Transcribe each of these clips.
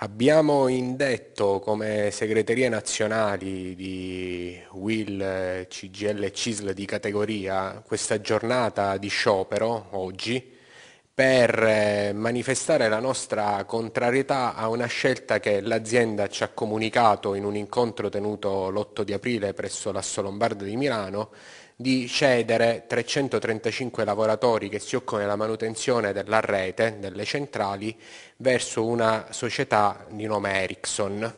Abbiamo indetto come segreterie nazionali di Will, CGL e CISL di categoria questa giornata di sciopero oggi per eh, manifestare la nostra contrarietà a una scelta che l'azienda ci ha comunicato in un incontro tenuto l'8 di aprile presso l'Asso Lombardo di Milano di cedere 335 lavoratori che si occupano della manutenzione della rete, delle centrali, verso una società di nome Ericsson.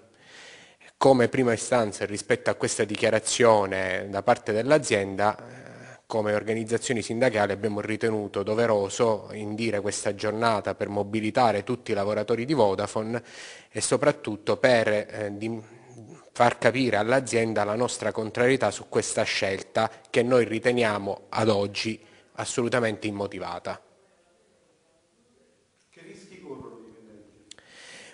Come prima istanza rispetto a questa dichiarazione da parte dell'azienda come organizzazioni sindacali abbiamo ritenuto doveroso indire questa giornata per mobilitare tutti i lavoratori di Vodafone e soprattutto per eh, di, far capire all'azienda la nostra contrarietà su questa scelta che noi riteniamo ad oggi assolutamente immotivata.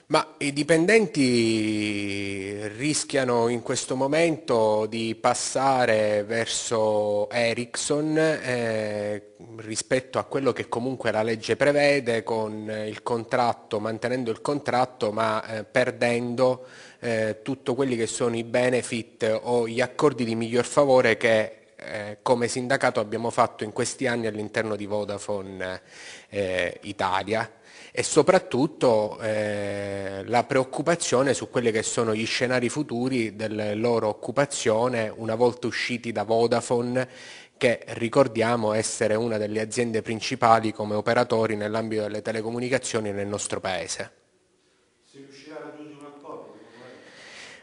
Ma i dipendenti rischiano in questo momento di passare verso Ericsson eh, rispetto a quello che comunque la legge prevede con il contratto, mantenendo il contratto ma eh, perdendo eh, tutti quelli che sono i benefit o gli accordi di miglior favore che eh, come sindacato abbiamo fatto in questi anni all'interno di Vodafone eh, Italia e soprattutto eh, la preoccupazione su quelli che sono gli scenari futuri della loro occupazione una volta usciti da Vodafone che ricordiamo essere una delle aziende principali come operatori nell'ambito delle telecomunicazioni nel nostro paese. Si riuscirà a raggiungere un accordo?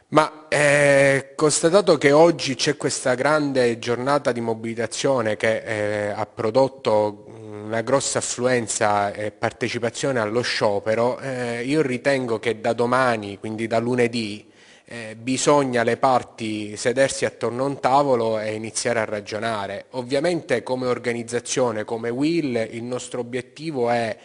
Ma eh, constatato che oggi c'è questa grande giornata di mobilitazione che eh, ha prodotto una grossa affluenza e partecipazione allo sciopero, eh, io ritengo che da domani, quindi da lunedì, eh, bisogna le parti sedersi attorno a un tavolo e iniziare a ragionare. Ovviamente come organizzazione, come Will, il nostro obiettivo è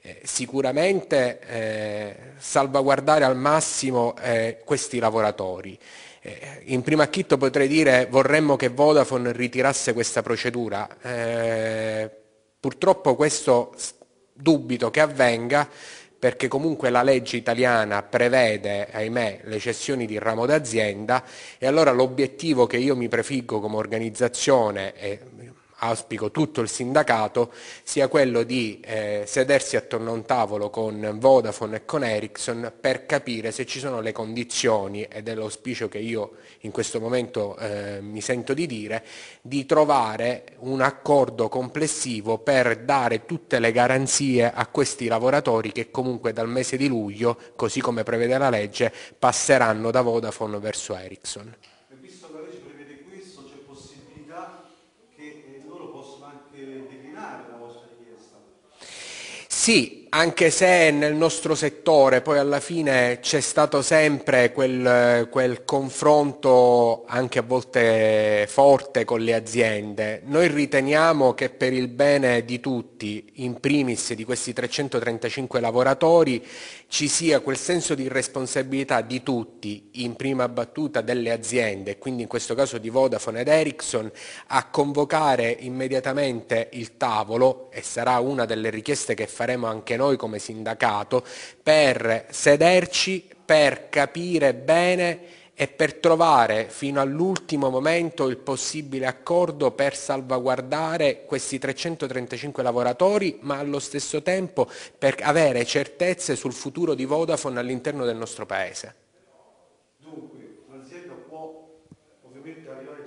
eh, sicuramente eh, salvaguardare al massimo eh, questi lavoratori. Eh, in primo acchitto potrei dire vorremmo che Vodafone ritirasse questa procedura, eh, Purtroppo questo dubito che avvenga perché comunque la legge italiana prevede, ahimè, le cessioni di ramo d'azienda e allora l'obiettivo che io mi prefiggo come organizzazione e auspico tutto il sindacato, sia quello di eh, sedersi attorno a un tavolo con Vodafone e con Ericsson per capire se ci sono le condizioni, ed è l'auspicio che io in questo momento eh, mi sento di dire, di trovare un accordo complessivo per dare tutte le garanzie a questi lavoratori che comunque dal mese di luglio, così come prevede la legge, passeranno da Vodafone verso Ericsson. Sí, anche se nel nostro settore poi alla fine c'è stato sempre quel, quel, confronto anche a volte forte con le aziende, noi riteniamo che per il bene di tutti, in primis di questi 335 lavoratori, ci sia quel senso di responsabilità di tutti, in prima battuta delle aziende, quindi in questo caso di Vodafone ed Ericsson, a convocare immediatamente il tavolo, e sarà una delle richieste che faremo anche noi, noi come sindacato per sederci, per capire bene e per trovare fino all'ultimo momento il possibile accordo per salvaguardare questi 335 lavoratori, ma allo stesso tempo per avere certezze sul futuro di Vodafone all'interno del nostro Paese. Dunque, l'azienda può ovviamente arrivare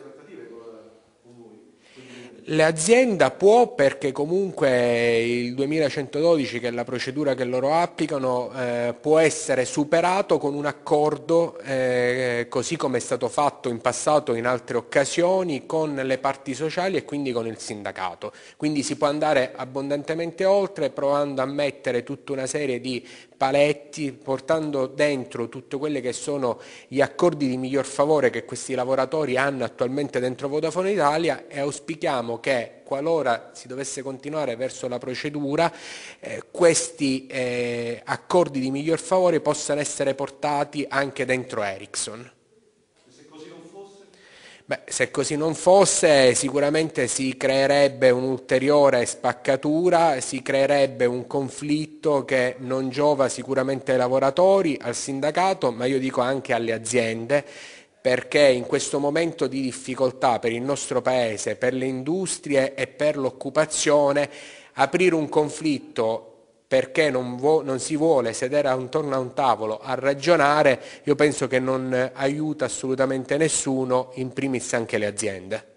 L'azienda può, perché comunque il 2112, che è la procedura che loro applicano, eh, può essere superato con un accordo, eh, così come è stato fatto in passato in altre occasioni, con le parti sociali e quindi con il sindacato. Quindi si può andare abbondantemente oltre provando a mettere tutta una serie di paletti, portando dentro tutti quelli che sono gli accordi di miglior favore che questi lavoratori hanno attualmente dentro Vodafone Italia e auspichiamo che qualora si dovesse continuare verso la procedura, eh, questi eh, accordi di miglior favore possano essere portati anche dentro Ericsson. Beh, se così non fosse sicuramente si creerebbe un'ulteriore spaccatura, si creerebbe un conflitto che non giova sicuramente ai lavoratori, al sindacato, ma io dico anche alle aziende perché in questo momento di difficoltà per il nostro Paese, per le industrie e per l'occupazione, aprire un conflitto perché non, vo- non, si vuole sedere intorno a un tavolo a ragionare, io penso che non aiuta assolutamente nessuno, in primis anche le aziende.